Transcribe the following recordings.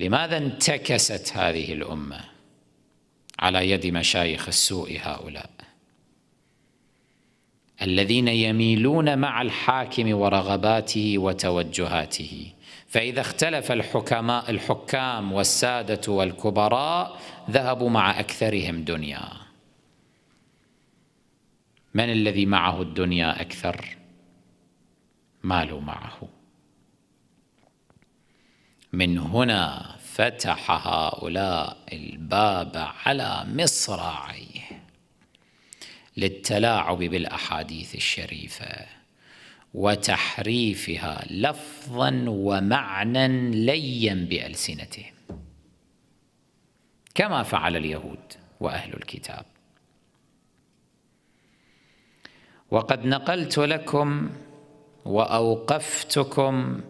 لماذا انتكست هذه الامه على يد مشايخ السوء هؤلاء الذين يميلون مع الحاكم ورغباته وتوجهاته فإذا اختلف الحكماء الحكام والسادة والكبراء ذهبوا مع أكثرهم دنيا من الذي معه الدنيا أكثر؟ مالوا معه من هنا فتح هؤلاء الباب على مصراعيه للتلاعب بالاحاديث الشريفه وتحريفها لفظا ومعنى ليا بالسنتهم كما فعل اليهود واهل الكتاب وقد نقلت لكم واوقفتكم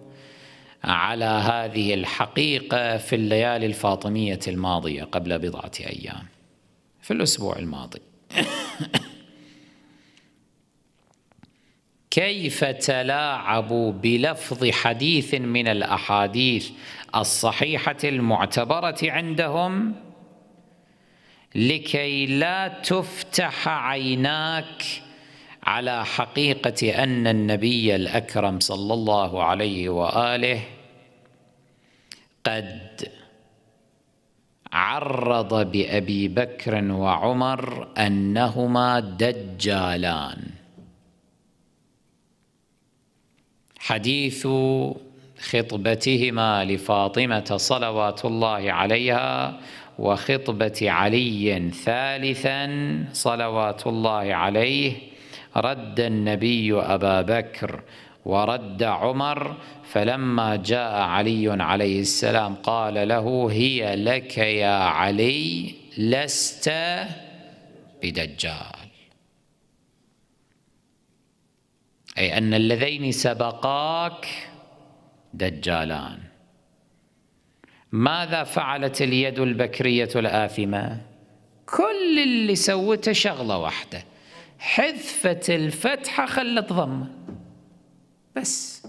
على هذه الحقيقة في الليالي الفاطمية الماضية قبل بضعة أيام في الأسبوع الماضي كيف تلاعبوا بلفظ حديث من الأحاديث الصحيحة المعتبرة عندهم لكي لا تفتح عيناك على حقيقة أن النبي الأكرم صلى الله عليه وآله قد عرض بأبي بكر وعمر أنهما دجالان حديث خطبتهما لفاطمة صلوات الله عليها وخطبة علي ثالثا صلوات الله عليه رد النبي أبا بكر ورد عمر فلما جاء علي عليه السلام قال له هي لك يا علي لست بدجال أي أن اللذين سبقاك دجالان ماذا فعلت اليد البكرية الآثمة؟ كل اللي سوته شغلة واحدة حذفت الفتحة خلت ضمه بس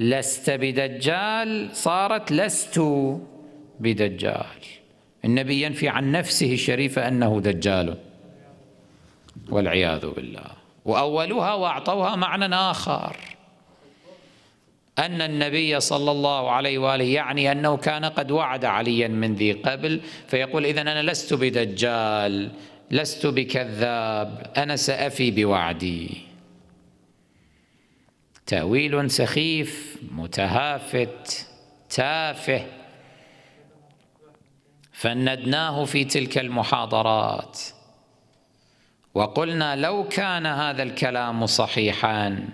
لست بدجال صارت لست بدجال النبي ينفي عن نفسه الشريفة أنه دجال والعياذ بالله وأولوها وأعطوها معنى آخر أن النبي صلى الله عليه وآله يعني أنه كان قد وعد عليا من ذي قبل فيقول إذا أنا لست بدجال لست بكذاب أنا سأفي بوعدي تأويل سخيف متهافت تافه فندناه في تلك المحاضرات وقلنا لو كان هذا الكلام صحيحا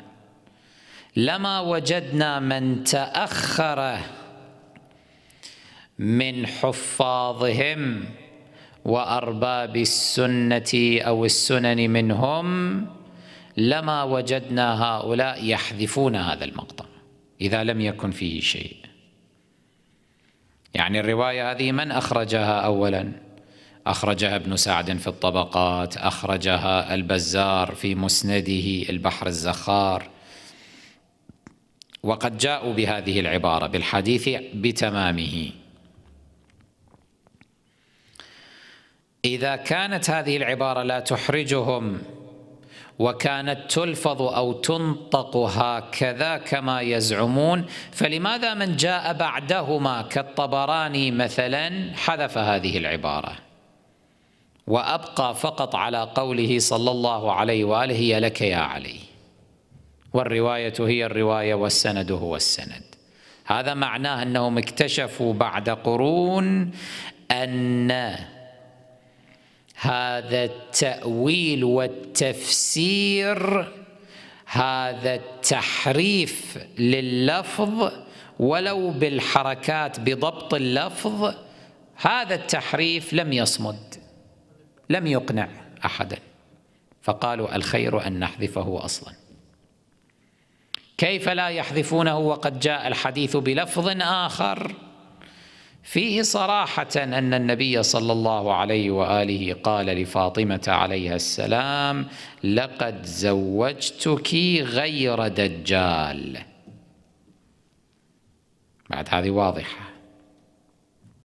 لما وجدنا من تأخر من حفاظهم وأرباب السنة أو السنن منهم لما وجدنا هؤلاء يحذفون هذا المقطع إذا لم يكن فيه شيء يعني الرواية هذه من أخرجها أولا أخرجها ابن سعد في الطبقات أخرجها البزار في مسنده البحر الزخار وقد جاءوا بهذه العبارة بالحديث بتمامه إذا كانت هذه العبارة لا تحرجهم وكانت تلفظ او تنطق هكذا كما يزعمون فلماذا من جاء بعدهما كالطبراني مثلا حذف هذه العباره وابقى فقط على قوله صلى الله عليه واله هي لك يا علي والروايه هي الروايه والسند هو السند هذا معناه انهم اكتشفوا بعد قرون ان هذا التاويل والتفسير هذا التحريف لللفظ ولو بالحركات بضبط اللفظ هذا التحريف لم يصمد لم يقنع احدا فقالوا الخير ان نحذفه اصلا كيف لا يحذفونه وقد جاء الحديث بلفظ اخر فيه صراحة أن النبي صلى الله عليه وآله قال لفاطمة عليها السلام لقد زوجتك غير دجال بعد هذه واضحة